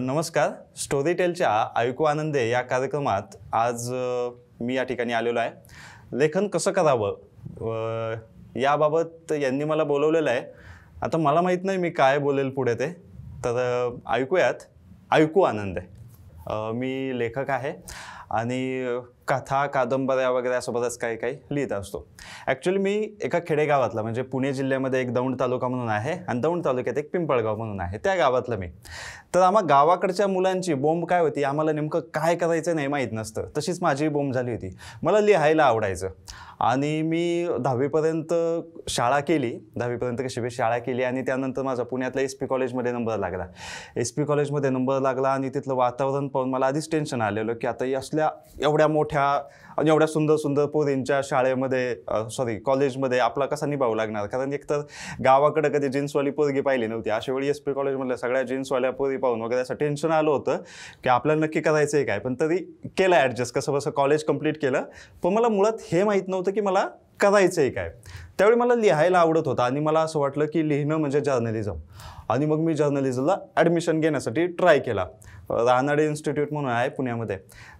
नमस्कार स्टोरी टेलच्या ऐकू आनंदे या कार्यक्रमात आज मी या ठिकाणी आलेलो आहे लेखन कसं करावं याबाबत यांनी मला बोलवलेलं आहे आता मला माहीत नाही मी काय बोलेल पुढे ते तर ऐकूयात ऐकू आनंद आहे मी लेखक आहे आणि कथा कादंबऱ्या यासोबतच काही काही लिहित असतो ॲक्च्युली मी एका खेडेगावातला म्हणजे पुणे जिल्ह्यामध्ये एक दौंड तालुका म्हणून आहे आणि दौंड तालुक्यात एक पिंपळगाव म्हणून आहे त्या गावातलं मी तर आम्हा गावाकडच्या मुलांची बोंब काय होती आम्हाला नेमकं काय करायचं नाही माहीत नसतं तशीच माझी बोंब झाली होती मला लिहायला आवडायचं आणि मी दहावीपर्यंत शाळा केली दहावीपर्यंत कशी बी शाळा केली आणि त्यानंतर माझा पुण्यातल्या एस पी कॉलेजमध्ये नंबर लागला एस पी कॉलेजमध्ये नंबर लागला आणि तिथलं वातावरण पाहून मला आधीच टेन्शन आलेलं की आता असल्या एवढ्या मोठ्या मोठ्या एवढ्या सुंदर सुंदर पोरींच्या शाळेमध्ये सॉरी कॉलेजमध्ये आपला कसा निभावू लागणार कारण एक तर गावाकडे कधी जीन्सवाली पोरगी पाहिली नव्हती अशा वेळी एस पी कॉलेजमधल्या सगळ्या जीन्सवाल्या पोरी पाहून वगैरे असं टेन्शन आलं होतं की आपल्याला नक्की करायचं आहे काय पण तरी केलं ॲडजस्ट कसं कसं कॉलेज कंप्लीट केलं पण मला मुळात हे माहीत नव्हतं की मला करायचं आहे काय त्यावेळी मला लिहायला आवडत होतं आणि मला असं वाटलं की लिहिणं म्हणजे जर्नलिझम आणि मग मी जर्नलिझमला ॲडमिशन घेण्यासाठी ट्राय केला राहनाडी इन्स्टिट्यूट म्हणून आहे पुण्यामध्ये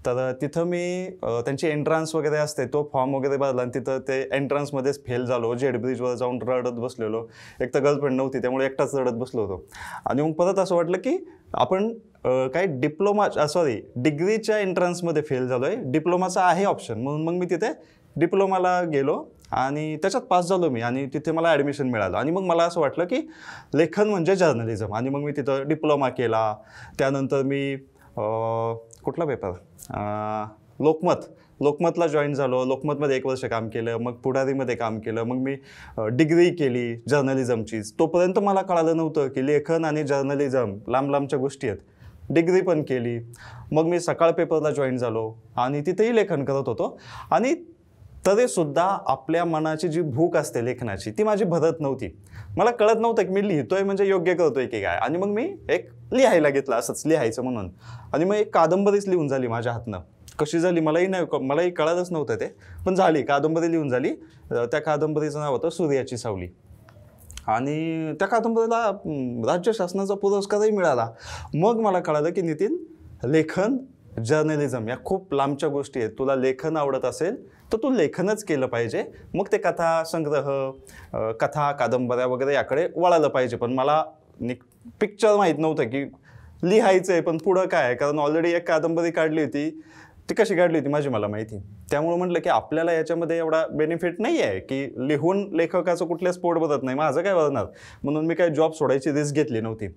तर तिथं मी त्यांची एंट्रान्स वगैरे असते तो फॉर्म वगैरे भरला आणि तिथं ते एंट्रन्समध्येच फेल झालो जेड ब्रिजवर जाऊन रडत बसलेलो एक तर गर्लफ्रेंड नव्हती त्यामुळे एकटाच रडत बसलो होतो आणि मग परत असं वाटलं की आपण काही डिप्लोमा सॉरी डिग्रीच्या एंट्रन्समध्ये फेल झालो आहे डिप्लोमाचा आहे ऑप्शन म्हणून मग मी तिथे डिप्लोमाला गेलो आणि त्याच्यात पास झालो मी आणि तिथे मला ॲडमिशन मिळालं आणि मग मला असं वाटलं की लेखन म्हणजे जर्नलिझम आणि मग मी तिथं डिप्लोमा केला त्यानंतर मी कुठला पेपर लोकमत लोकमतला जॉईन झालो लोकमतमध्ये एक वर्ष काम केलं मग पुढारीमध्ये काम केलं मग मी डिग्री केली जर्नलिझमचीच तोपर्यंत मला कळालं नव्हतं की लेखन आणि जर्नलिझम लांब लांबच्या गोष्टी आहेत डिग्री पण केली मग मी सकाळ पेपरला जॉईन झालो आणि तिथेही लेखन करत होतो आणि तरीसुद्धा आपल्या मनाची जी भूक असते लेखनाची ती माझी भरत नव्हती मला कळत नव्हतं की मी लिहितोय म्हणजे योग्य करतोय की काय आणि मग मी एक लिहायला घेतला असंच लिहायचं म्हणून आणि मग एक कादंबरीच लिहून झाली माझ्या हातनं कशी झाली मलाही नाही मलाही कळतच नव्हतं ते पण झाली कादंबरी लिहून झाली त्या कादंबरीचं नाव होतं सूर्याची सावली आणि त्या कादंबरीला राज्य शासनाचा पुरस्कारही मिळाला मग मला कळालं की नितीन लेखन जर्नलिझम या खूप लांबच्या गोष्टी आहेत तुला लेखन आवडत असेल तर तू लेखनच केलं पाहिजे मग ते कथा संग्रह कथा कादंबऱ्या वगैरे याकडे वळालं पाहिजे पण मला नि पिक्चर माहीत नव्हतं की लिहायचं आहे पण पुढं काय कारण ऑलरेडी एक कादंबरी काढली होती ती कशी काढली होती माझी मला माहिती त्यामुळे म्हटलं की आपल्याला याच्यामध्ये एवढा बेनिफिट नाही आहे की लिहून लेखकाचं कुठल्याच पोट बदत नाही माझं काय बदणार म्हणून मी काय जॉब सोडायची रिस्क घेतली नव्हती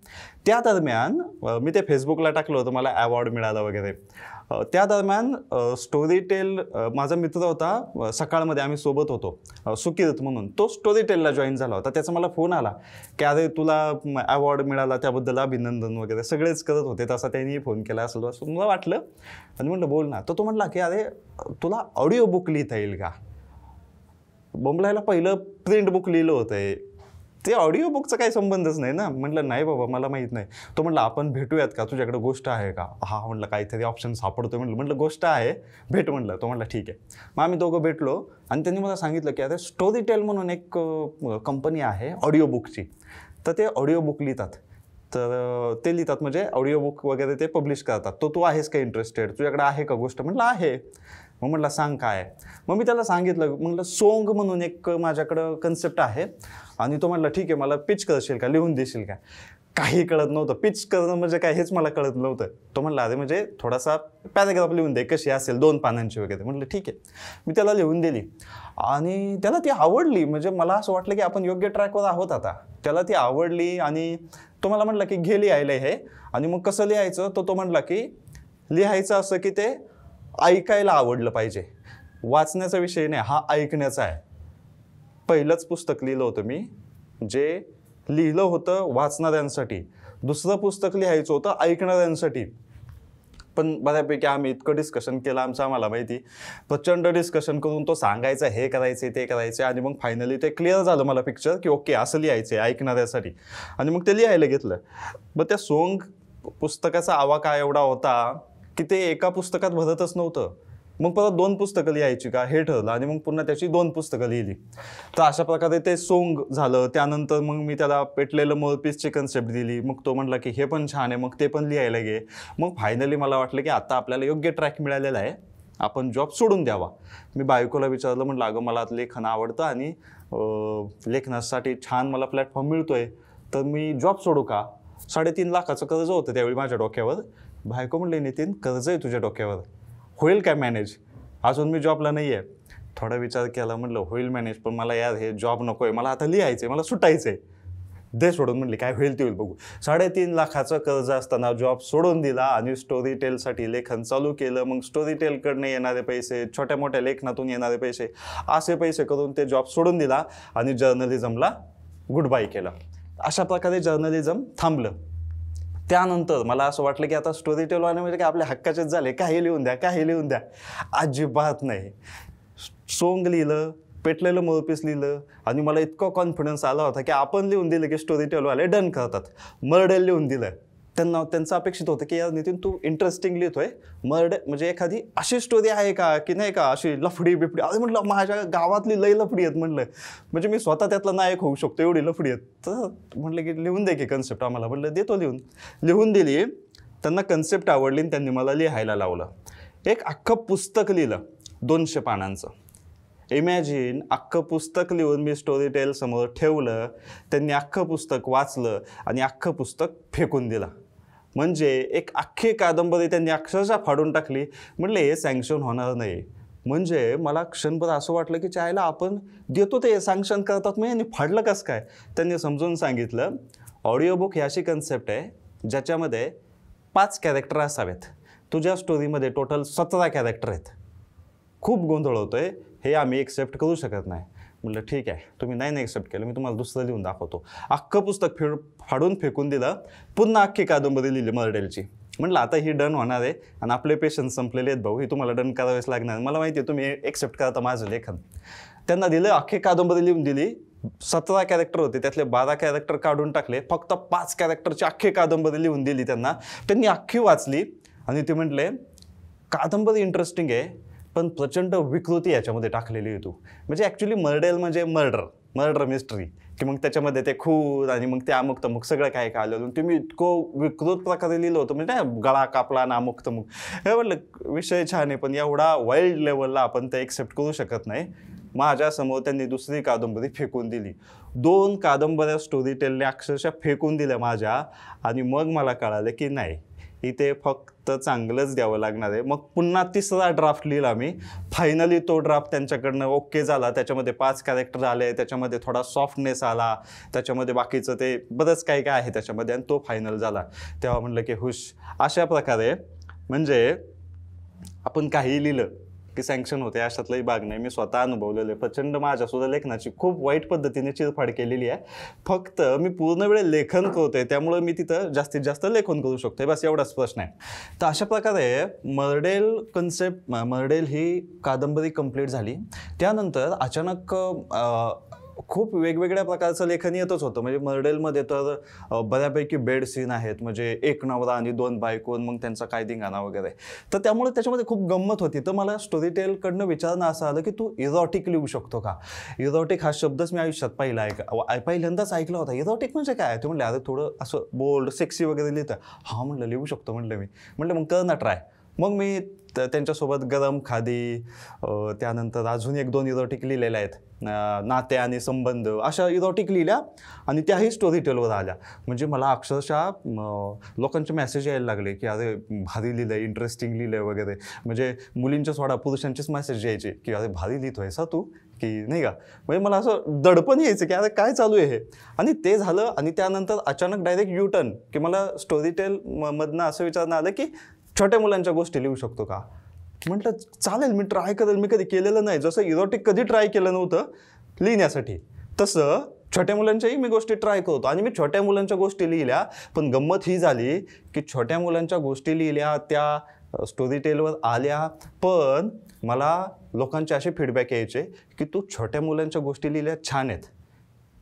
त्या दरम्यान मी ते फेसबुकला टाकलं होतं मला अवॉर्ड मिळाला वगैरे त्या दरम्यान स्टोरी टेल माझा मित्र होता सकाळमध्ये आम्ही सोबत होतो सुकिरत म्हणून तो स्टोरी टेलला जॉईन झाला होता त्याचा मला फोन आला की अरे तुला अवॉर्ड मिळाला त्याबद्दल अभिनंदन वगैरे सगळेच करत होते तसा त्यांनी फोन केला असं असं मला वाटलं आणि म्हटलं बोल ना तर तो म्हटला की अरे तुला ऑडिओ बुक लिहिता येईल का बंबलायला पहिलं प्रिंट बुक लिहिलं होतं ते ऑडिओ बुकचा काही संबंधच नाही ना म्हटलं नाही बाबा मला माहीत नाही तो म्हटलं आपण भेटूयात का तुझ्याकडे गोष्ट आहे का हा म्हटलं काहीतरी ऑप्शन सापडतो म्हटलं म्हटलं गोष्ट आहे भेट म्हटलं तो म्हटलं ठीक आहे मग आम्ही दोघं भेटलो आणि त्यांनी मला सांगितलं की आता स्टोरी टेल म्हणून एक कंपनी आहे ऑडिओ बुकची तर ते ऑडिओ बुक लिहितात तर ते लिहितात म्हणजे ऑडिओ बुक वगैरे ते पब्लिश करतात तो तू आहेस का इंटरेस्टेड तुझ्याकडे आहे का गोष्ट म्हटलं आहे मग म्हटलं सांग काय मग मी त्याला सांगितलं म्हटलं सोंग म्हणून एक माझ्याकडं कन्सेप्ट आहे आणि तो म्हटलं ठीक आहे मला पिच करशील का लिहून देशील का काही कळत नव्हतं पिच करणं म्हणजे काय हेच मला कळत नव्हतं तो म्हटला अरे म्हणजे थोडासा पॅरेग्राफ लिहून दे कशी असेल दोन पानांची वगैरे म्हटलं ठीक आहे मी त्याला लिहून दिली आणि त्याला ती आवडली म्हणजे मला असं वाटलं की आपण योग्य ट्रॅकवर आहोत आता त्याला ती आवडली आणि तो मला म्हटला की घे लिहायला हे आणि मग कसं लिहायचं तर तो म्हटला की लिहायचं असं की ते ऐकायला आवडलं पाहिजे वाचण्याचा विषय नाही हा ऐकण्याचा आहे पहिलंच पुस्तक लिहिलं होतं मी जे लिहिलं होतं वाचणाऱ्यांसाठी दुसरं पुस्तक लिहायचं होतं ऐकणाऱ्यांसाठी पण बऱ्यापैकी आम्ही इतकं डिस्कशन केलं आमचं आम्हाला माहिती प्रचंड डिस्कशन करून तो सांगायचा हे करायचे ते करायचे आणि मग फायनली ते क्लिअर झालं मला पिक्चर की ओके असं लिहायचं आहे ऐकणाऱ्यासाठी आणि मग ते लिहायला घेतलं मग त्या सोंग पुस्तकाचा आवा का एवढा होता की ते एका पुस्तकात भरतच नव्हतं मग परत दोन पुस्तकं लिहायची का हे ठरलं आणि मग पुन्हा त्याची दोन पुस्तकं लिहिली तर अशा प्रकारे ते सोंग झालं त्यानंतर मग मी त्याला पेटलेलं मोरपीसची कन्सेप्ट दिली मग तो म्हटला की हे पण छान आहे मग ते पण लिहायला गे मग फायनली मला वाटलं की आता आपल्याला योग्य ट्रॅक मिळालेला आहे आपण जॉब सोडून द्यावा मी बायकोला विचारलं म्हटलं अगं मला लेखन आवडतं आणि लेखनासाठी छान मला प्लॅटफॉर्म मिळतोय तर मी जॉब सोडू का साडेतीन लाखाचं कर्ज होतं त्यावेळी माझ्या डोक्यावर बायको म्हणले नितीन कर्ज आहे तुझ्या डोक्यावर होईल काय मॅनेज अजून मी जॉबला नाही आहे थोडा विचार केला म्हटलं होईल मॅनेज पण मला यार हे जॉब नको आहे मला आता लिहायचं आहे मला सुटायचं आहे दे सोडून म्हणले काय होईल ते होईल बघू साडेतीन लाखाचं कर्ज असताना जॉब सोडून दिला आणि स्टोरी टेलसाठी लेखन चालू केलं मग स्टोरी टेलकडनं येणारे पैसे छोट्या मोठ्या लेखनातून येणारे पैसे असे पैसे करून ते जॉब सोडून दिला आणि जर्नलिझमला गुड बाय केलं अशा प्रकारे जर्नलिझम थांबलं त्यानंतर मला असं वाटलं की आता स्टोरी टेलवाने म्हणजे काय आपल्या हक्काचेच झाले काही लिहून द्या काही लिहून द्या अजिबात नाही सोंग लिहिलं पेटलेलं मोरपीस लिहिलं आणि मला इतकं कॉन्फिडन्स आला होता की आपण लिहून दिलं की स्टोरी टेलवाले डन करतात मर्डर लिहून दिलं त्यांना त्यांचं अपेक्षित होतं की या नितीन तू इंटरेस्टिंग लिहितोय मर्ड म्हणजे एखादी अशी स्टोरी आहे का की नाही का अशी लफडी बिफडी अरे म्हटलं माझ्या गावातली लई लफडी आहेत म्हटलं म्हणजे मी स्वतः त्यातला नायक होऊ शकतो एवढी लफडी आहेत तर म्हटलं की लिहून दे की कन्सेप्ट आम्हाला म्हटलं देतो लिहून लिहून दिली त्यांना कन्सेप्ट आवडली आणि त्यांनी मला लिहायला लावलं एक अख्खं पुस्तक लिहिलं दोनशे पानांचं इमॅजिन अख्खं पुस्तक लिहून मी स्टोरी टेलसमोर ठेवलं त्यांनी अख्खं पुस्तक वाचलं आणि अख्खं पुस्तक फेकून दिलं म्हणजे एक अख्खी कादंबरी त्यांनी अक्षरशः फाडून टाकली म्हटलं हे सँक्शन होणार नाही म्हणजे मला क्षणभर असं वाटलं की चायला आपण देतो ते सँक्शन करतात म्हणजे फाडलं कस काय त्यांनी समजून सांगितलं ऑडिओ बुक ही अशी कन्सेप्ट आहे ज्याच्यामध्ये पाच कॅरेक्टर असावेत तुझ्या स्टोरीमध्ये टोटल सतरा कॅरेक्टर आहेत खूप गोंधळ होतो आहे हे आम्ही एक्सेप्ट करू शकत नाही म्हटलं ठीक आहे तुम्ही नाही नाही एक्सेप्ट केलं मी तुम्हाला दुसरं लिहून दाखवतो अख्खं पुस्तक फेड फाडून फेकून दिलं पुन्हा अख्खी कादंबरी लिहिली मर्डेलची म्हटलं आता ही डन होणार आहे आणि आपले पेशंट संपलेले आहेत भाऊ ही तुम्हाला डन करावेच लागणार मला माहिती आहे तुम्ही एक्सेप्ट करता माझं लेखन त्यांना दिलं अख्खी कादंबरी लिहून दिली सतरा कॅरेक्टर होते त्यातले बारा कॅरेक्टर काढून टाकले फक्त पाच कॅरेक्टरची अख्खी कादंबरी लिहून दिली त्यांना त्यांनी अख्खी वाचली आणि ते म्हटले कादंबरी इंटरेस्टिंग आहे पण प्रचंड विकृती याच्यामध्ये टाकलेली होती म्हणजे ॲक्च्युली मर्डेल म्हणजे मर्डर मर्डर मिस्ट्री की मग त्याच्यामध्ये ते खून आणि मग ते अमुक तमुक सगळं काय काय आलं तुम्ही इतकं विकृत प्रकारे लिहिलं होतं म्हणजे गळा कापला ना अमुक तमुक हे म्हटलं विषय छान आहे पण एवढा वाईल्ड लेवलला आपण ते एक्सेप्ट करू शकत नाही माझ्यासमोर त्यांनी दुसरी कादंबरी फेकून दिली दोन कादंबऱ्या स्टोरी टेलने अक्षरशः फेकून दिल्या माझ्या आणि मग मला कळालं की नाही ते फक्त चांगलंच द्यावं लागणार आहे मग पुन्हा तिसरा ड्राफ्ट लिहिला मी फायनली तो ड्राफ्ट त्यांच्याकडनं ओके झाला त्याच्यामध्ये पाच कॅरेक्टर आले त्याच्यामध्ये थोडा सॉफ्टनेस आला त्याच्यामध्ये बाकीचं ते बरंच काही काय आहे त्याच्यामध्ये आणि तो फायनल झाला तेव्हा म्हटलं की हुश अशा प्रकारे म्हणजे आपण काही लिहिलं की सँक्शन होते अशातलाही भाग नाही मी स्वतः अनुभवलेलं आहे प्रचंड माझ्यासुद्धा लेखनाची खूप वाईट पद्धतीने चिरफाड केलेली आहे फक्त मी पूर्ण वेळ लेखन करतोय त्यामुळे मी तिथं जास्तीत जास्त लेखन करू शकतोय बस एवढाच प्रश्न आहे तर अशा प्रकारे मर्डेल कन्सेप्ट मर्डेल ही कादंबरी कंप्लीट झाली त्यानंतर अचानक खूप वेगवेगळ्या प्रकारचं लेखन येतच होतं म्हणजे मर्डेलमध्ये तर बऱ्यापैकी बेड सीन आहेत म्हणजे एक नवरा आणि दोन बायकोन मग त्यांचा काय गाणा वगैरे तर त्यामुळे त्याच्यामध्ये खूप गंमत होती तर मला स्टोरी टेलकडनं विचारणं असं आलं की तू इरोटिक लिहू शकतो का इरोटिक हा शब्दच मी आयुष्यात पहिला ऐक पहिल्यांदाच ऐकला होता इरोटिक म्हणजे काय ते म्हणले अरे थोडं असं बोल्ड सेक्सी वगैरे लिहितं हा म्हणलं लिहू शकतो म्हणलं मी म्हणलं मग कर ना ट्राय मग मी तर त्यांच्यासोबत गरम खादी त्यानंतर अजून एक दोन इरोटिक लिहिलेल्या आहेत नाते आणि संबंध अशा इरोटिक लिहिल्या आणि त्याही स्टोरी टेलवर आल्या म्हणजे मला अक्षरशः लोकांचे मेसेज यायला लागले की अरे भारी लिहिलं इंटरेस्टिंग लिहिलं वगैरे म्हणजे मुलींच्या सोडा पुरुषांचेच मेसेज यायचे की अरे भारी लिहितो आहे तू की नाही का म्हणजे मला असं दडपण यायचं की अरे काय चालू आहे हे आणि ते झालं आणि त्यानंतर अचानक डायरेक्ट यू टर्न की मला स्टोरी टेल असं विचारणं आलं की छोट्या मुलांच्या गोष्टी लिहू शकतो का म्हटलं चालेल मी ट्राय करेल मी कधी केलेलं नाही जसं इरोटिक कधी ट्राय केलं नव्हतं लिहिण्यासाठी तसं छोट्या मुलांच्याही मी गोष्टी ट्राय करतो आणि मी छोट्या मुलांच्या गोष्टी लिहिल्या पण गंमत ही झाली की छोट्या मुलांच्या गोष्टी लिहिल्या त्या स्टोरी टेलवर आल्या पण मला लोकांचे असे फीडबॅक यायचे की तू छोट्या मुलांच्या गोष्टी लिहिल्या छान आहेत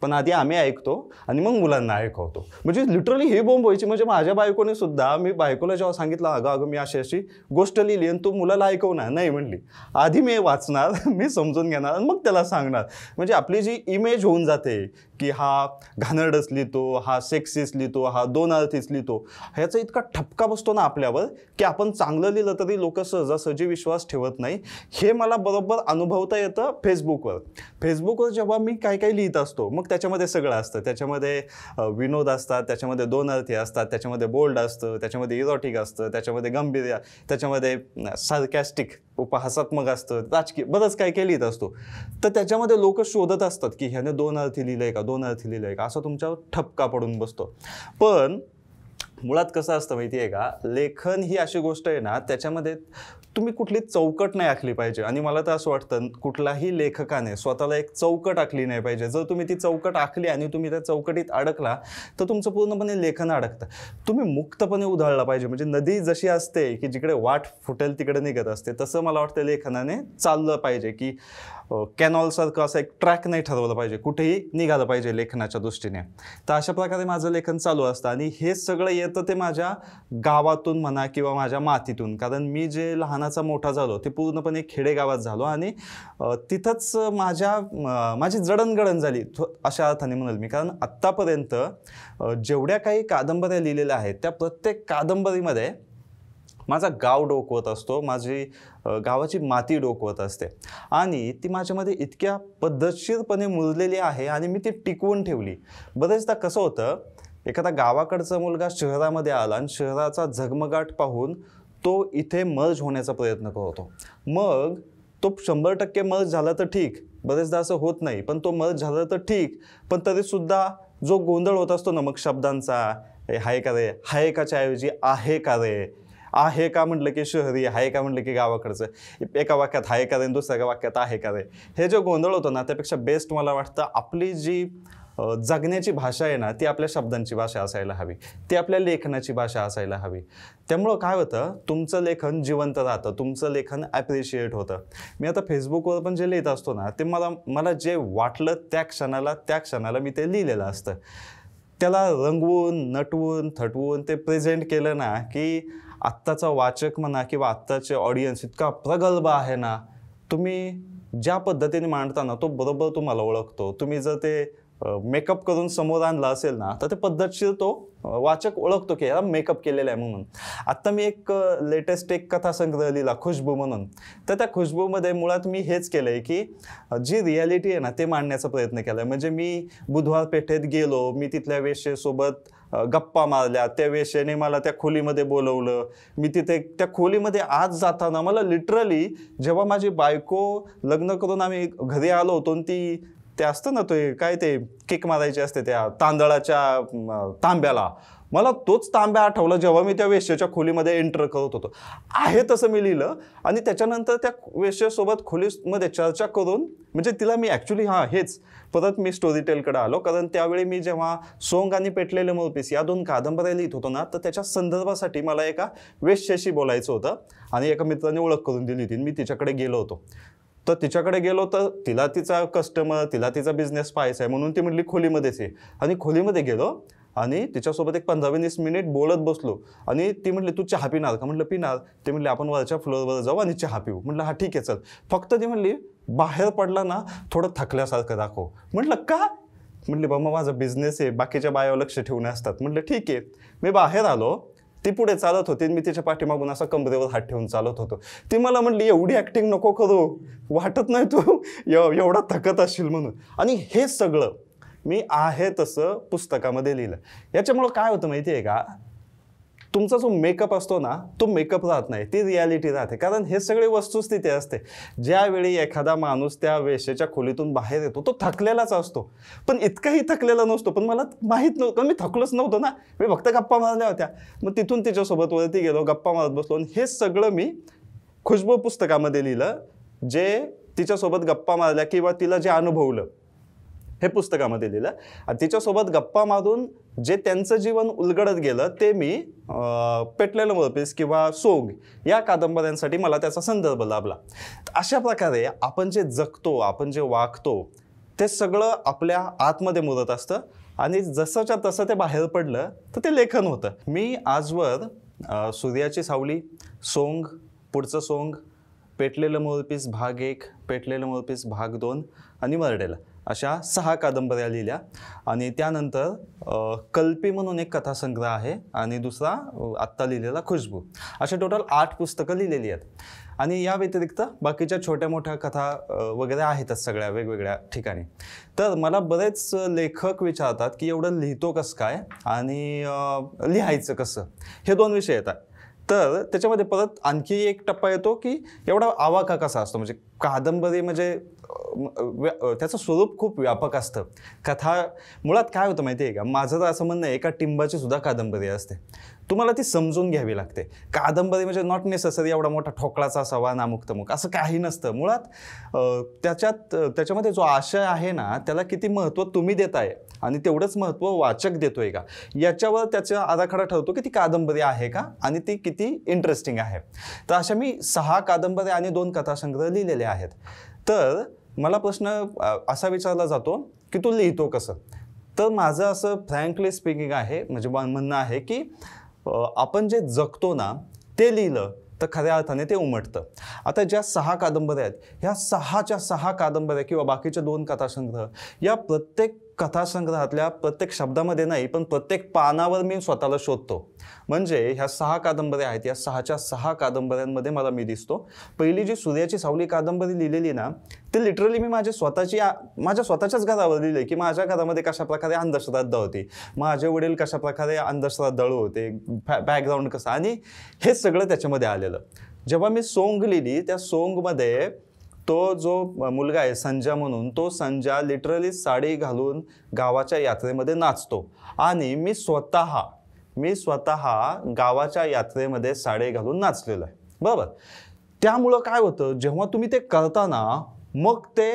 पण आधी आम्ही ऐकतो आणि मग मुलांना ऐकवतो म्हणजे लिटरली ही बोंब व्हायची म्हणजे माझ्या बायकोने सुद्धा मी बायकोला जेव्हा सांगितलं अगं अगं मी अशी अशी गोष्ट लिहिली आणि तू मुलाला ऐकवणार नाही म्हणली आधी मी वाचणार मी समजून घेणार आणि मग त्याला सांगणार म्हणजे आपली जी इमेज होऊन जाते की हा घाणरडच लिहितो हा सेक्सिस लिहितो हा दोन अर्थीस लिहितो ह्याचा इतका ठपका बसतो ना आपल्यावर की आपण चांगलं लिहिलं तरी लोक सहजासहजी विश्वास ठेवत नाही हे मला बरोबर अनुभवता येतं फेसबुकवर फेसबुकवर जेव्हा मी काय काय लिहित असतो मग त्याच्यामध्ये सगळं असतं त्याच्यामध्ये विनोद असतात त्याच्यामध्ये दोन अर्थी असतात त्याच्यामध्ये बोल्ड असतं त्याच्यामध्ये इरोटिक असतं त्याच्यामध्ये गंभीर त्याच्यामध्ये सार्कॅस्टिक उपहासात्मक असतं राजकीय बरंच काय केलीत असतो तर त्याच्यामध्ये लोक शोधत असतात की ह्याने दोन अर्थी लिहिलं आहे का दोन अर्थी लिहिलं आहे का असं तुमच्यावर ठपका पडून बसतो पण मुळात कसं असतं माहिती आहे का लेखन ही अशी गोष्ट आहे ना त्याच्यामध्ये तुम्ही कुठली चौकट नाही आखली पाहिजे आणि मला तर असं वाटतं कुठलाही लेखकाने स्वतःला एक चौकट आखली नाही पाहिजे जर तुम्ही ती चौकट आखली आणि तुम्ही त्या चौकटीत अडकला तर तुमचं पूर्णपणे लेखन अडकतं तुम्ही मुक्तपणे उधळला पाहिजे म्हणजे नदी जशी असते की जिकडे वाट फुटेल तिकडे निघत असते तसं मला वाटतं लेखनाने चाललं पाहिजे की कॅनॉलसारखं असं एक ट्रॅक नाही ठरवलं पाहिजे कुठेही निघालं पाहिजे लेखनाच्या दृष्टीने तर अशा प्रकारे माझं लेखन चालू असतं आणि हे सगळं येतं ते माझ्या गावातून म्हणा किंवा माझ्या मातीतून कारण मी जे लहानाचा मोठा झालो ते पूर्णपणे खेडेगावात झालो आणि तिथंच माझ्या माझी जडणगडण झाली अशा अर्थाने म्हणाल मी कारण आत्तापर्यंत जेवढ्या काही कादंबऱ्या लिहिलेल्या आहेत त्या प्रत्येक कादंबरीमध्ये माझा गाव डोकवत असतो माझी गावाची माती डोकवत असते आणि ती माझ्यामध्ये इतक्या पद्धतशीरपणे मुरलेली आहे आणि मी ती टिकवून ठेवली बरेचदा कसं होतं एखादा गावाकडचा मुलगा शहरामध्ये आला आणि शहराचा झगमगाट पाहून तो इथे मर्ज होण्याचा प्रयत्न करतो मग तो शंभर टक्के मर्ज झाला तर ठीक बरेचदा असं होत नाही पण तो मर्ज झाला तर ठीक पण तरीसुद्धा जो गोंधळ होत असतो ना मग शब्दांचा हाय का रे हाय काच्याऐवजी आहे का रे आहे का म्हटलं की शहरी आहे का म्हटलं की गावाकडचं एका वाक्यात हा का रे दुसऱ्या वाक्यात आहे का रे हे जे गोंधळ होतो ना त्यापेक्षा बेस्ट मला वाटतं आपली जी जगण्याची भाषा आहे ना ती आपल्या शब्दांची भाषा असायला हवी ती आपल्या लेखनाची भाषा असायला हवी त्यामुळं काय होतं तुमचं लेखन जिवंत राहतं तुमचं लेखन ॲप्रिशिएट होतं मी आता फेसबुकवर पण जे लिहित असतो ना ते मला मला जे वाटलं त्या क्षणाला त्या क्षणाला मी ते लिहिलेलं असतं त्याला रंगवून नटवून थटवून ते प्रेझेंट केलं ना की आत्ताचा वाचक म्हणा किंवा आत्ताचे ऑडियन्स इतका प्रगल्भ आहे ना तुम्ही ज्या पद्धतीने मांडताना तो बरोबर तुम्हाला ओळखतो तुम्ही जर ते मेकअप करून समोर आणला असेल ना तर ते पद्धतशीर तो वाचक ओळखतो की याला मेकअप केलेला आहे म्हणून आत्ता मी एक लेटेस्ट एक कथासंग्रह लिहिला खुशबू म्हणून तर त्या खुशबूमध्ये मुळात मी हेच केलं आहे की जी रियालिटी आहे ना ते मांडण्याचा प्रयत्न केला आहे म्हणजे मी बुधवार पेठेत गेलो मी तिथल्या वेशेसोबत गप्पा मारल्या त्यावेळेस त्याने मला त्या खोलीमध्ये बोलवलं मी तिथे त्या खोलीमध्ये आज जाताना मला लिटरली जेव्हा माझी बायको लग्न करून आम्ही घरी आलो होतो ती ते असतं ना ते काय ते केक मारायचे असते त्या तांदळाच्या तांब्याला मला तोच तांब्या आठवला जेव्हा मी त्या वेश्याच्या खोलीमध्ये एंटर करत होतो आहे तसं मी लिहिलं आणि त्याच्यानंतर त्या वेश्यासोबत खोलीमध्ये चर्चा करून म्हणजे तिला मी ॲक्च्युली हां हेच परत मी स्टोरी टेलकडे आलो कारण त्यावेळी मी जेव्हा सोंग आणि पेटलेले मोरपीस या दोन कादंबऱ्या लिहित होतो ना तर त्याच्या संदर्भासाठी मला एका वेश्याशी बोलायचं होतं आणि एका मित्राने ओळख करून दिली होती मी तिच्याकडे गेलो होतो तर तिच्याकडे गेलो तर तिला तिचा कस्टमर तिला तिचा बिझनेस पाहायचा आहे म्हणून ती म्हटली खोलीमध्येच आहे आणि खोलीमध्ये गेलो आणि तिच्यासोबत एक पंधरा वीस मिनिट बोलत बसलो आणि ती म्हटली तू चहा पिणार का म्हटलं पिणार ते म्हटले आपण वरच्या फ्लोअरवर जाऊ आणि चहा पिऊ म्हटलं हा ठीक आहे चल फक्त ती म्हणली बाहेर पडला ना थोडं थकल्यासारखं दाखव म्हटलं का म्हटले बाबा माझा बिझनेस आहे बाकीच्या बायावर लक्ष ठेवून असतात म्हटलं ठीक आहे मी बाहेर आलो ती पुढे चालत होती मी तिच्या पाठीमागून असा कमरेवर हात ठेवून चालत होतो ती मला म्हटली एवढी ॲक्टिंग नको करू वाटत नाही तू एवढा थकत असशील म्हणून आणि हे सगळं मी आहे तसं पुस्तकामध्ये लिहिलं याच्यामुळं काय होतं माहिती आहे का तुमचा जो मेकअप असतो ना तो मेकअप राहत नाही ती रियालिटी राहते कारण हे सगळे वस्तुस्थिती असते ज्यावेळी एखादा माणूस त्या वेशेच्या खोलीतून बाहेर येतो तो थकलेलाच असतो पण इतकाही थकलेला नसतो पण मला माहीत नव्हतं मी थकलोच नव्हतो ना मी फक्त गप्पा मारल्या होत्या मग तिथून तिच्यासोबत वरती गेलो गप्पा मारत बसलो आणि हे सगळं मी खुशबू पुस्तकामध्ये लिहिलं जे तिच्यासोबत गप्पा मारल्या किंवा तिला जे अनुभवलं हे पुस्तकामध्ये लिहिलं आणि तिच्यासोबत गप्पा मारून जे त्यांचं जीवन उलगडत गेलं ते मी पेटलेलं मोरपीस किंवा सोंग या कादंबऱ्यांसाठी मला त्याचा संदर्भ लाभला अशा प्रकारे आपण जे जगतो आपण जे वागतो ते सगळं आपल्या आतमध्ये मुरत असतं आणि जसंच्या तसं ते बाहेर पडलं तर ते लेखन होतं मी आजवर सूर्याची सावली सोंग पुढचं सोंग पेटलेलं मोरपीस भाग एक पेटलेलं मोरपीस भाग दोन आणि मरडेला अशा सहा कादंबऱ्या लिहिल्या आणि त्यानंतर कल्पी म्हणून एक कथासंग्रह आहे आणि दुसरा आत्ता लिहिलेला खुशबू अशा टोटल आठ पुस्तकं लिहिलेली आहेत आणि या व्यतिरिक्त बाकीच्या छोट्या मोठ्या कथा वगैरे आहेतच सगळ्या वेगवेगळ्या ठिकाणी तर मला बरेच लेखक विचारतात की एवढं लिहितो कसं काय आणि लिहायचं कसं हे दोन विषय येतात तर त्याच्यामध्ये परत आणखी एक टप्पा येतो की एवढा आवाका कसा असतो म्हणजे कादंबरी म्हणजे त्याचं स्वरूप खूप व्यापक असतं कथा मुळात काय होतं माहिती आहे का माझं तर असं म्हणणं आहे एका टिंबाची सुद्धा कादंबरी असते तुम्हाला ती समजून घ्यावी लागते कादंबरी म्हणजे नॉट नेसेसरी एवढा मोठा ठोकळाचा सवा वा तमुक असं काही नसतं मुळात त्याच्यात त्याच्यामध्ये जो आशय आहे ना त्याला किती महत्त्व तुम्ही देताय आणि तेवढंच महत्त्व वाचक देतोय का याच्यावर त्याचा आराखडा ठरतो की ती कादंबरी आहे का आणि ती किती इंटरेस्टिंग आहे तर अशा मी सहा कादंबऱ्या आणि दोन कथासंग्रह लिहिलेले आहेत तर मला प्रश्न असा विचारला जातो की तू लिहितो कसं तर माझं असं फ्रँकली स्पीकिंग आहे म्हणजे म्हणणं आहे की आपण जे जगतो ना ते लिहिलं तर खऱ्या अर्थाने ते उमटतं आता ज्या सहा कादंबऱ्या आहेत ह्या सहाच्या सहा कादंबऱ्या किंवा बाकीच्या दोन कथासंग्रह या प्रत्येक कथासंग्रहातल्या प्रत्येक शब्दामध्ये नाही पण प्रत्येक पानावर मी स्वतःला शोधतो म्हणजे ह्या सहा कादंबऱ्या आहेत या सहाच्या सहा कादंबऱ्यांमध्ये मला मी दिसतो पहिली जी सूर्याची सावली कादंबरी लिहिलेली ना ते लिटरली मी माझ्या स्वतःची माझ्या स्वतःच्याच घरावर लिहिले की माझ्या घरामध्ये कशाप्रकारे अंधश्रद्धा होती माझे वडील कशाप्रकारे अंधश्रद्धाळू होते बॅकग्राऊंड कसं आणि हे सगळं त्याच्यामध्ये आलेलं जेव्हा मी सोंग लिहिली त्या सोंगमध्ये तो जो मुलगा आहे संजा म्हणून तो संजा लिटरली साडी घालून गावाच्या यात्रेमध्ये नाचतो आणि मी स्वतः मी स्वतः गावाच्या यात्रेमध्ये साडी घालून नाचलेलो आहे बरोबर त्यामुळं काय होतं जेव्हा तुम्ही ते करताना मग ते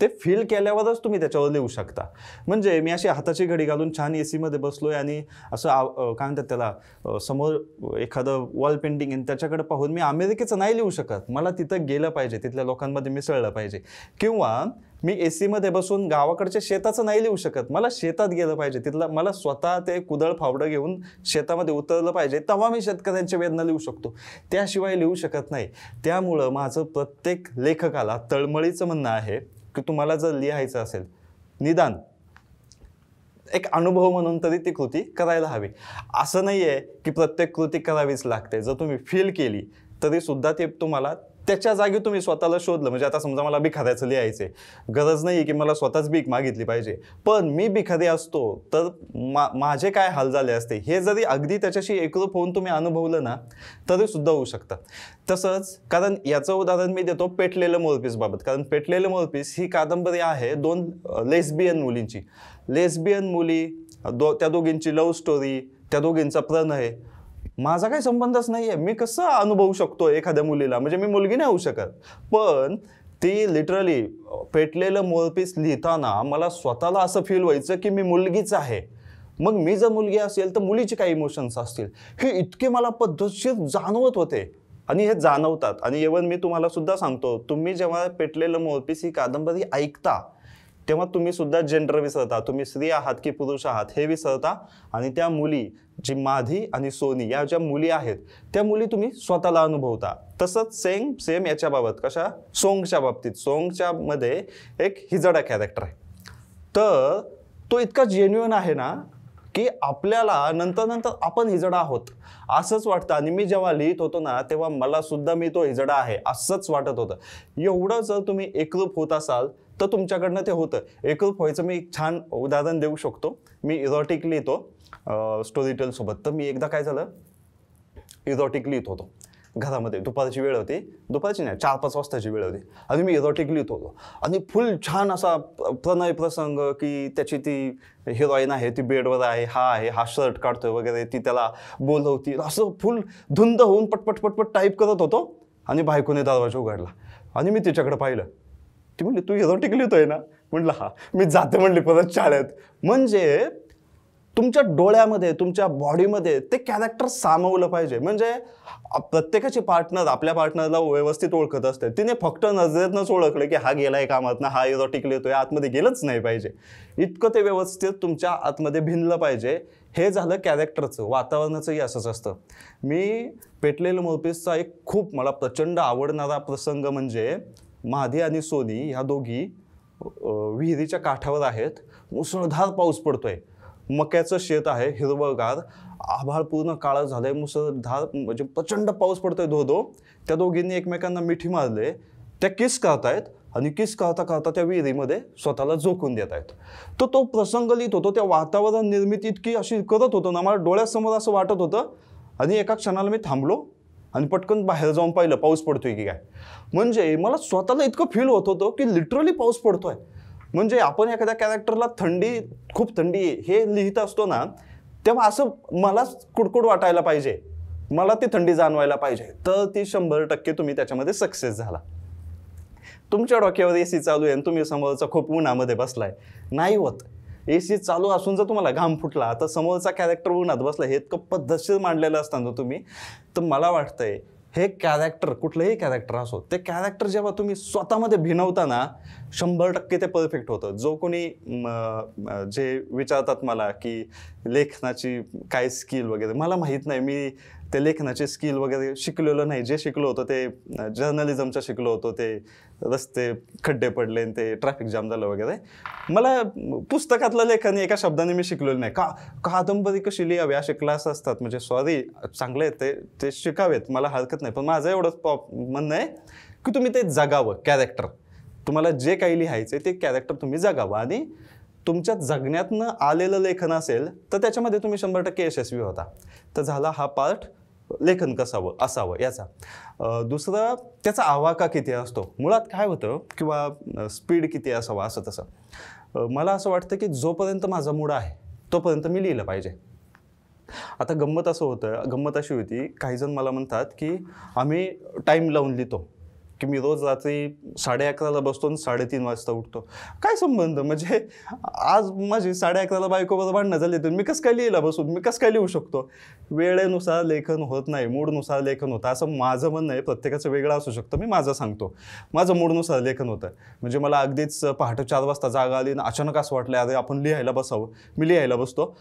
ते फील केल्यावरच तुम्ही त्याच्यावर लिहू शकता म्हणजे मी अशी हाताची घडी घालून छान ए सीमध्ये बसलो आहे आणि असं आव काय म्हणतात त्याला समोर एखादं वॉल पेंटिंग आणि त्याच्याकडे पाहून मी अमेरिकेचं नाही लिहू शकत मला तिथं गेलं पाहिजे तिथल्या लोकांमध्ये मिसळलं पाहिजे किंवा मी ए सीमध्ये बसून गावाकडच्या शेताचं नाही लिहू शकत मला शेतात गेलं पाहिजे तिथलं मला स्वतः ते कुदळ फावडं घेऊन शेतामध्ये उतरलं पाहिजे तेव्हा मी शेतकऱ्यांच्या वेदना लिहू शकतो त्याशिवाय लिहू शकत नाही त्यामुळं माझं प्रत्येक लेखकाला तळमळीचं म्हणणं आहे की तुम्हाला जर लिहायचं असेल निदान एक अनुभव म्हणून तरी ती कृती करायला हवी असं नाही आहे की प्रत्येक कृती करावीच लागते जर तुम्ही फील केली तरीसुद्धा ती तुम्हाला त्याच्या जागी तुम्ही स्वतःला शोधलं म्हणजे आता समजा मला बिखाद्याचं लिहायचे गरज नाही की मला स्वतःच भीक मागितली पाहिजे पण मी बिखादी असतो तर मा माझे काय हाल झाले असते हे जरी अगदी त्याच्याशी एकरूप होऊन तुम्ही अनुभवलं ना तरी सुद्धा होऊ शकतं तसंच कारण याचं उदाहरण मी देतो पेटलेलं मोरपीसबाबत कारण पेटलेलं मोरपीस ही कादंबरी आहे दोन लेस्बियन मुलींची लेस्बियन मुली दो त्या दोघींची लव्ह स्टोरी त्या दोघींचा प्रणय माझा काही संबंधच नाही आहे मी कसं अनुभवू शकतो एखाद्या मुलीला म्हणजे मी मुलगी नाही होऊ शकत पण ती लिटरली पेटलेलं मोरपीस लिहिताना मला स्वतःला असं फील व्हायचं की मी मुलगीच आहे मग मी जर मुलगी असेल तर मुलीचे काही इमोशन्स असतील हे इतके मला पद्धतशीर जाणवत होते आणि हे जाणवतात आणि इवन मी तुम्हाला सुद्धा सांगतो तुम्ही जेव्हा पेटलेलं मोरपीस ही कादंबरी ऐकता तेव्हा तुम्ही सुद्धा जेंडर विसरता तुम्ही स्त्री आहात की पुरुष आहात हे विसरता आणि त्या मुली जी माधी आणि सोनी या ज्या मुली आहेत त्या मुली तुम्ही स्वतःला अनुभवता तसंच सेम सेम याच्याबाबत कशा सोंगच्या बाबतीत सोंगच्या मध्ये एक हिजडा कॅरेक्टर आहे तर तो इतका जेन्युअन आहे ना की आपल्याला नंतर नंतर आपण हिजडा आहोत असंच वाटतं आणि मी जेव्हा लिहित होतो ना तेव्हा मला सुद्धा मी तो हिजडा आहे असंच वाटत होतं एवढं जर तुम्ही एकरूप होत असाल तर तुमच्याकडनं ते होतं एकच व्हायचं मी एक छान उदाहरण देऊ शकतो मी इरोटिक लिहितो स्टोरी टेलसोबत तर मी एकदा काय झालं इरोटिक लिहित होतो घरामध्ये दुपारची वेळ होती दुपारची नाही चार पाच वाजताची वेळ होती आणि मी इरोटिक लिहित होतो आणि फुल छान असा प्रणय प्रसंग की त्याची ती हिरोईन आहे ती बेडवर आहे हा आहे हा शर्ट काढतोय वगैरे ती त्याला बोलवती असं फुल धुंद होऊन पटपट पटपट टाईप करत होतो आणि बायकोने दरवाजा उघडला आणि मी तिच्याकडे पाहिलं ती म्हणली तू येतो टिकली येतोय ना म्हटलं हा मी जाते म्हणली परत शाळेत म्हणजे तुमच्या डोळ्यामध्ये तुमच्या बॉडीमध्ये ते कॅरेक्टर सामावलं पाहिजे म्हणजे प्रत्येकाची पार्टनर आपल्या पार्टनरला व्यवस्थित ओळखत असते तिने फक्त नजरेतनंच ओळखलं की हा गेलाय कामात ना हा येतो टिकले तो आतमध्ये गेलंच नाही पाहिजे इतकं ते व्यवस्थित तुमच्या आतमध्ये भिनलं पाहिजे हे झालं कॅरेक्टरचं वातावरणाचंही असंच असतं मी पेटलेलं मोरपीसचा एक खूप मला प्रचंड आवडणारा प्रसंग म्हणजे माधे आणि सोनी ह्या दोघी विहिरीच्या काठावर आहेत मुसळधार पाऊस पडतोय मक्याचं शेत आहे हिरवगार आभाळ पूर्ण काळं झालंय मुसळधार म्हणजे प्रचंड पाऊस पडतोय दो त्या दोघींनी एकमेकांना मिठी मारले त्या किस करतायत आणि किस करता करता त्या विहिरीमध्ये स्वतःला झोकून देत आहेत तर तो प्रसंग लिहित होतो त्या वातावरण निर्मिती इतकी अशी करत होतो ना मला डोळ्यासमोर असं वाटत होतं आणि एका क्षणाला मी थांबलो आणि पटकन बाहेर जाऊन पाहिलं पाऊस पडतोय की काय म्हणजे मला स्वतःला इतकं फील होत होतं की लिटरली पाऊस पडतोय म्हणजे आपण एखाद्या कॅरेक्टरला थंडी खूप थंडी हे लिहित असतो ना तेव्हा असं मलाच कुडकुड वाटायला पाहिजे मला ती थंडी जाणवायला पाहिजे तर ती शंभर टक्के तुम्ही त्याच्यामध्ये सक्सेस झाला तुमच्या डोक्यावर ए सी चालू आहे आणि तुम्ही समोरचा खूप उन्हामध्ये बसलाय नाही होत ए सी चालू असून जर तुम्हाला घाम फुटला आता समोरचा कॅरेक्टर उन्हात बसला हे इतकं पद्धतशीर मांडलेलं असताना तुम्ही तर मला वाटतंय हे कॅरेक्टर कुठलंही कॅरेक्टर असो ते कॅरेक्टर जेव्हा तुम्ही स्वतःमध्ये भिनवताना शंभर टक्के ते परफेक्ट होतं जो कोणी जे विचारतात मला की लेखनाची काय स्किल वगैरे मला माहीत नाही मी ते लेखनाची स्किल वगैरे शिकलेलं नाही जे शिकलो होतं ते जर्नलिझमचं शिकलो होतो ते रस्ते खड्डे पडले ते ट्रॅफिक जाम झालं वगैरे मला पुस्तकातलं लेखन एका शब्दाने मी शिकलेलं नाही का कादंबरी कशी लिहावी असे क्लास असतात म्हणजे सॉरी चांगले आहेत ते ते शिकावेत मला हरकत नाही पण माझं एवढंच पॉप म्हणणं आहे की तुम्ही ते जगावं कॅरेक्टर तुम्हाला जे काही लिहायचं ते कॅरेक्टर तुम्ही जगावं आणि तुमच्या जगण्यातनं आलेलं लेखन असेल तर त्याच्यामध्ये तुम्ही शंभर टक्के यशस्वी होता तर झाला हा पार्ट लेखन कसावं असावं याचा दुसरं त्याचा आवाका किती असतो मुळात काय होतं किंवा स्पीड किती असावा असं तसं मला असं वाटतं की जोपर्यंत माझा मूड आहे तोपर्यंत मी लिहिलं पाहिजे आता गंमत असं होतं गंमत अशी होती काहीजण मला म्हणतात की आम्ही टाईम लावून लिहितो की मी रोज रात्री साडे अकराला बसतो आणि साडेतीन वाजता उठतो काय संबंध म्हणजे आज माझी साडे अकराला बायकोबरोबर भांडणं झाली तर मी कसं काय लिहिला बसून मी कसं काय लिहू शकतो वेळेनुसार लेखन होत नाही मूडनुसार लेखन होतं असं माझं म्हणणं आहे प्रत्येकाचं वेगळं असू शकतं मी माझं सांगतो माझं मूडनुसार लेखन होतं म्हणजे मला अगदीच पहाटे चार वाजता जागा आली आणि अचानक असं वाटलं अरे आपण लिहायला बसावं मी लिहायला बसतो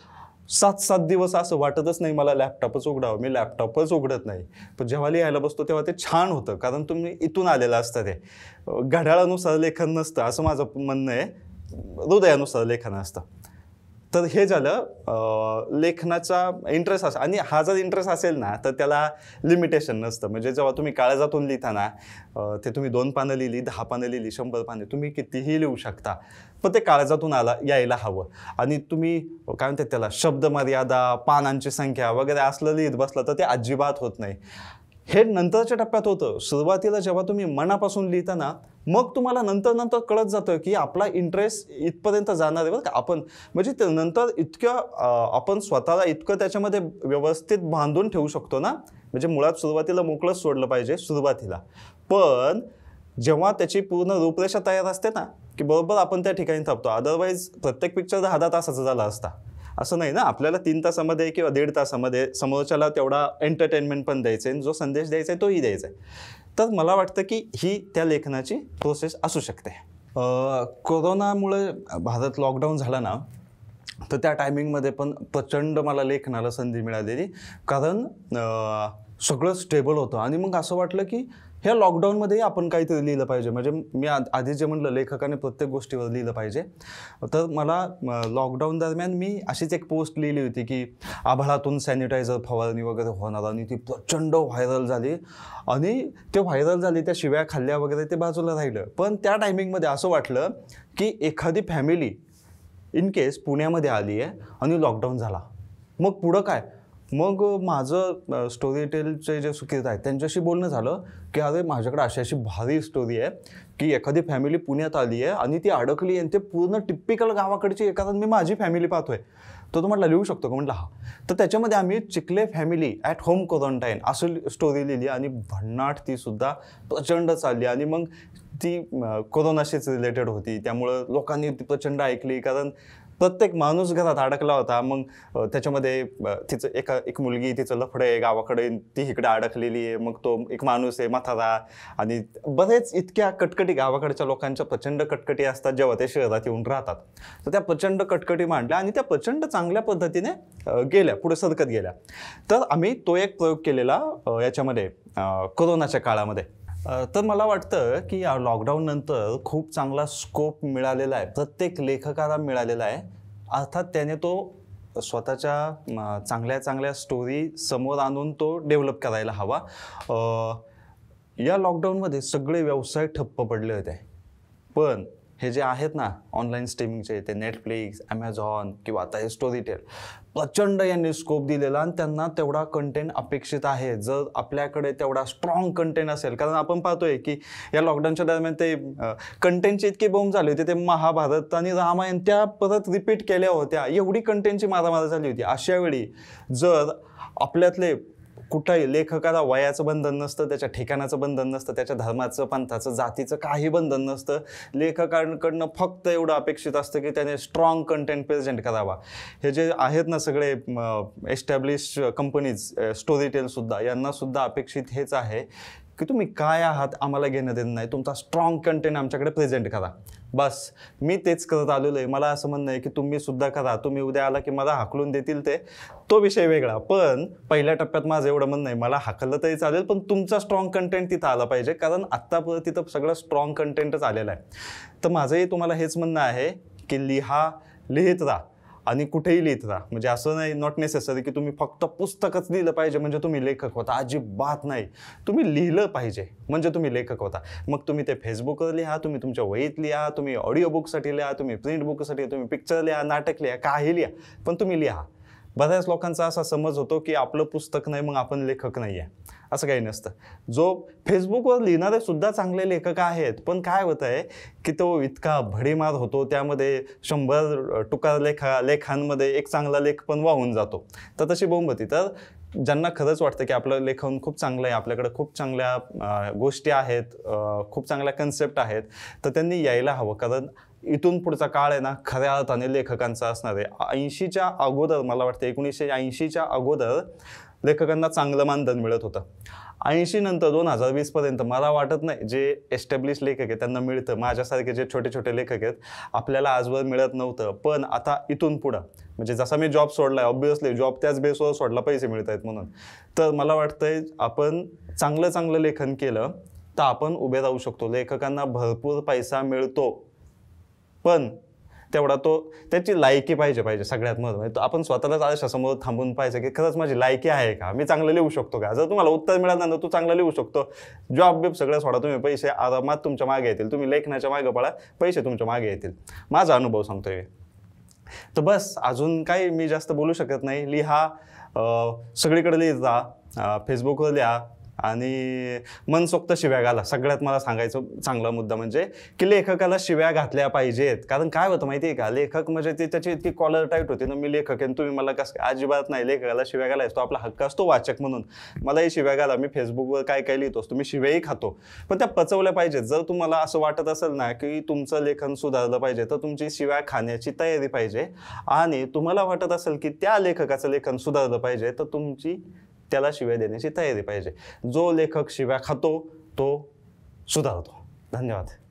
सात सात दिवस असं वाटतच नाही मला लॅपटॉपच उघडावं मी लॅपटॉपच उघडत नाही पण जेव्हा लिहायला बसतो तेव्हा ते छान होतं कारण तुम्ही इथून आलेलं असतं ते घड्याळानुसार लेखन नसतं असं माझं म्हणणं आहे हृदयानुसार लेखन असतं तर हे झालं लेखनाचा इंटरेस्ट असा आणि हा जर इंटरेस्ट असेल ना तर त्याला लिमिटेशन नसतं म्हणजे जेव्हा तुम्ही काळजातून लिहिता ना ते तुम्ही दोन पानं लिहिली दहा पानं लिहिली शंभर पानं तुम्ही कितीही लिहू शकता पण ते काळजातून आला यायला हवं आणि तुम्ही काय म्हणते त्याला शब्द मर्यादा पानांची संख्या वगैरे असलं लिहित बसलं तर ते अजिबात होत नाही हे नंतरच्या टप्प्यात होतं सुरुवातीला जेव्हा तुम्ही मनापासून लिहिता ना मग तुम्हाला नंतर नंतर कळत जातं की आपला इंटरेस्ट इथपर्यंत जाणार आहे बरं का आपण म्हणजे नंतर इतकं आपण स्वतःला इतकं त्याच्यामध्ये व्यवस्थित बांधून ठेवू शकतो ना म्हणजे मुळात सुरुवातीला मोकळंच सोडलं पाहिजे सुरुवातीला पण जेव्हा त्याची पूर्ण रूपरेषा तयार असते ना की बरोबर आपण त्या ठिकाणी थांबतो अदरवाईज प्रत्येक पिक्चर दहा दहा तासाचा झाला असता असं नाही ना आपल्याला तीन तासामध्ये किंवा दीड तासामध्ये समोरच्याला तेवढा एंटरटेनमेंट पण द्यायचं आहे जो संदेश द्यायचा आहे तोही द्यायचा आहे तर मला वाटतं की ही त्या लेखनाची प्रोसेस असू शकते कोरोनामुळे भारत लॉकडाऊन झाला ना तर त्या टायमिंगमध्ये पण प्रचंड मला लेखनाला संधी मिळालेली कारण सगळं स्टेबल होतं आणि मग असं वाटलं की ह्या लॉकडाऊनमध्ये आपण काहीतरी लिहिलं पाहिजे म्हणजे मी आधी जे म्हणलं लेखकाने प्रत्येक गोष्टीवर लिहिलं पाहिजे तर मला लॉकडाऊन दरम्यान मी अशीच एक पोस्ट लिहिली होती की आभाळातून सॅनिटायझर फवारणी वगैरे होणार आणि ती प्रचंड व्हायरल झाली आणि ते व्हायरल झाली त्या शिव्या खाल्ल्या वगैरे ते बाजूला राहिलं पण त्या टायमिंगमध्ये असं वाटलं की एखादी फॅमिली इन केस पुण्यामध्ये आली आहे आणि लॉकडाऊन झाला मग पुढं काय मग माझं स्टोरी टेलचे जे सुकीर्त आहेत त्यांच्याशी बोलणं झालं की अरे माझ्याकडे अशी अशी भारी स्टोरी आहे की एखादी फॅमिली पुण्यात आली आहे आणि ती अडकली आणि ते पूर्ण टिपिकल गावाकडची एखादं मी माझी फॅमिली पाहतोय तर तो म्हटला लिहू शकतो का म्हटलं हा तर त्याच्यामध्ये आम्ही Chikhale family at home quarantine असं स्टोरी लिहिली आणि भन्नाट ती सुद्धा प्रचंड चालली आणि मग ती कोरोनाशीच रिलेटेड होती त्यामुळं लोकांनी ती प्रचंड ऐकली कारण प्रत्येक माणूस घरात अडकला होता मग त्याच्यामध्ये तिचं एका एक मुलगी तिचं लफड आहे गावाकडे ती इकडे अडकलेली आहे मग तो एक माणूस आहे माथारा आणि बरेच इतक्या कटकटी गावाकडच्या लोकांच्या प्रचंड कटकटी असतात जेव्हा ते शहरात येऊन राहतात तर त्या प्रचंड कटकटी मांडल्या आणि त्या प्रचंड चांगल्या पद्धतीने गेल्या पुढे सरकत गेल्या तर आम्ही तो एक प्रयोग केलेला याच्यामध्ये कोरोनाच्या काळामध्ये तर मला वाटतं की या लॉकडाऊन नंतर खूप चांगला स्कोप मिळालेला आहे प्रत्येक लेखकाला मिळालेला आहे अर्थात त्याने तो स्वतःच्या चांगल्या चांगल्या स्टोरी समोर आणून तो डेव्हलप करायला हवा या लॉकडाऊनमध्ये सगळे व्यवसाय ठप्प पडले होते पण हे जे आहेत ना ऑनलाईन स्ट्रीमिंगचे ते नेटफ्लिक्स ॲमेझॉन किंवा आता हे स्टोरी टेल प्रचंड यांनी स्कोप दिलेला आणि त्यांना तेवढा कंटेंट अपेक्षित आहे जर आपल्याकडे तेवढा स्ट्रॉंग कंटेंट असेल कारण आपण पाहतोय की या लॉकडाऊनच्या दरम्यान ते कंटेंटचे इतके बोंब झाले होते ते महाभारत आणि रामायण त्या परत रिपीट केल्या होत्या एवढी कंटेंटची मारामारी झाली होती अशावेळी जर आपल्यातले कुठंही लेखकाला वयाचं बंधन नसतं त्याच्या ठिकाणाचं बंधन नसतं त्याच्या धर्माचं पंथाचं जातीचं काही बंधन नसतं लेखकांकडनं फक्त एवढं अपेक्षित असतं की त्याने स्ट्रॉंग कंटेंट प्रेझेंट करावा हे जे आहेत ना सगळे एस्टॅब्लिश कंपनीज स्टोरी टेलसुद्धा यांनासुद्धा अपेक्षित हेच आहे की तुम्ही काय आहात आम्हाला घेणं देणं नाही तुमचा स्ट्रॉंग कंटेंट आमच्याकडे प्रेझेंट करा बस मी तेच करत आलेलो आहे मला असं म्हणणं आहे की तुम्ही सुद्धा करा तुम्ही उद्या आला की मला हाकलून देतील ते तो विषय वेगळा पण पहिल्या टप्प्यात माझं एवढं म्हणणं आहे मला हाकलं तरी चालेल पण तुमचा स्ट्रॉंग कंटेंट तिथं आला पाहिजे कारण आत्ता तिथं सगळं स्ट्रॉंग कंटेंटच आलेलं आहे तर माझंही तुम्हाला हेच म्हणणं आहे की लिहा लिहित राहा आणि कुठेही लिहित राहा म्हणजे असं नाही नॉट नेसेसरी की तुम्ही फक्त पुस्तकच लिहिलं पाहिजे म्हणजे तुम्ही लेखक होता अजिबात नाही तुम्ही लिहिलं पाहिजे म्हणजे तुम्ही लेखक होता मग तुम्ही ते फेसबुकवर लिहा तुम्ही तुमच्या वहीत लिहा तुम्ही ऑडिओ बुकसाठी लिहा तुम्ही प्रिंट बुकसाठी तुम्ही पिक्चर लिहा नाटक लिहा काही लिहा पण तुम्ही लिहा बऱ्याच लोकांचा असा समज होतो की आपलं पुस्तक नाही मग आपण लेखक नाही आहे असं काही नसतं जो फेसबुकवर लिहिणारे सुद्धा चांगले लेखक आहेत पण काय होत आहे की तो इतका भडीमार होतो त्यामध्ये शंभर टुकार लेखा लेखांमध्ये एक चांगला लेख पण वाहून जातो तर तशी होती तर ज्यांना खरंच वाटतं की आपलं लेखन खूप चांगलं आहे आपल्याकडे खूप चांगल्या गोष्टी आहेत खूप चांगल्या कन्सेप्ट आहेत तर त्यांनी यायला हवं कारण इथून पुढचा काळ आहे ना खऱ्या अर्थाने लेखकांचा असणार आहे ऐंशीच्या अगोदर मला वाटतं एकोणीसशे ऐंशीच्या अगोदर लेखकांना चांगलं मानधन मिळत होतं ऐंशी नंतर दोन हजार पर्यंत मला वाटत नाही जे एस्टॅब्लिश लेखक आहेत त्यांना मिळतं माझ्यासारखे जे छोटे छोटे लेखक आहेत आपल्याला आजवर मिळत नव्हतं पण आता इथून पुढं म्हणजे जसा मी जॉब सोडला आहे जॉब त्याच बेसवर सोडला पैसे मिळत आहेत म्हणून तर मला वाटतंय आपण चांगलं चांगलं लेखन केलं तर आपण उभे राहू शकतो लेखकांना भरपूर पैसा मिळतो पण तेवढा तो त्याची लायकी पाहिजे पाहिजे सगळ्यात महत्त्वाचं म्हणजे आपण स्वतःलाच समोर थांबून पाहिजे की खरंच माझी लायकी आहे का मी चांगलं लिहू शकतो का जर तुम्हाला उत्तर मिळालं ना तू चांगलं लिहू शकतो जॉब बिब सगळं सोडा तुम्ही पैसे आरामात तुमच्या मागे येतील तुम्ही लेखनाच्या मागे पळा पैसे तुमच्या मागे येतील माझा अनुभव सांगतो मी तर बस अजून काही मी जास्त बोलू शकत नाही लिहा सगळीकडे लिहित जा फेसबुकवर लिहा आणि मनसोक्त शिव्या घाला सगळ्यात मला सांगायचं चांगला मुद्दा म्हणजे की लेखकाला शिव्या घातल्या पाहिजेत कारण काय होतं माहिती आहे का लेखक म्हणजे ती त्याची इतकी कॉलर टाईट होती ना मी लेखक आहे तुम्ही मला कसं अजिबात नाही लेखकाला शिव्या घालायच तो आपला हक्क असतो वाचक म्हणून मलाही शिव्या घाला मी फेसबुकवर काय काय लिहितो तुम्ही मी शिव्याही खातो पण त्या पचवल्या पाहिजेत जर तुम्हाला असं वाटत असेल ना की तुमचं लेखन सुधारलं पाहिजे तर तुमची शिव्या खाण्याची तयारी पाहिजे आणि तुम्हाला वाटत असेल की त्या लेखकाचं लेखन सुधारलं पाहिजे तर तुमची त्याला शिव्या देण्याची तयारी पाहिजे जो लेखक शिव्या खातो तो सुधारतो धन्यवाद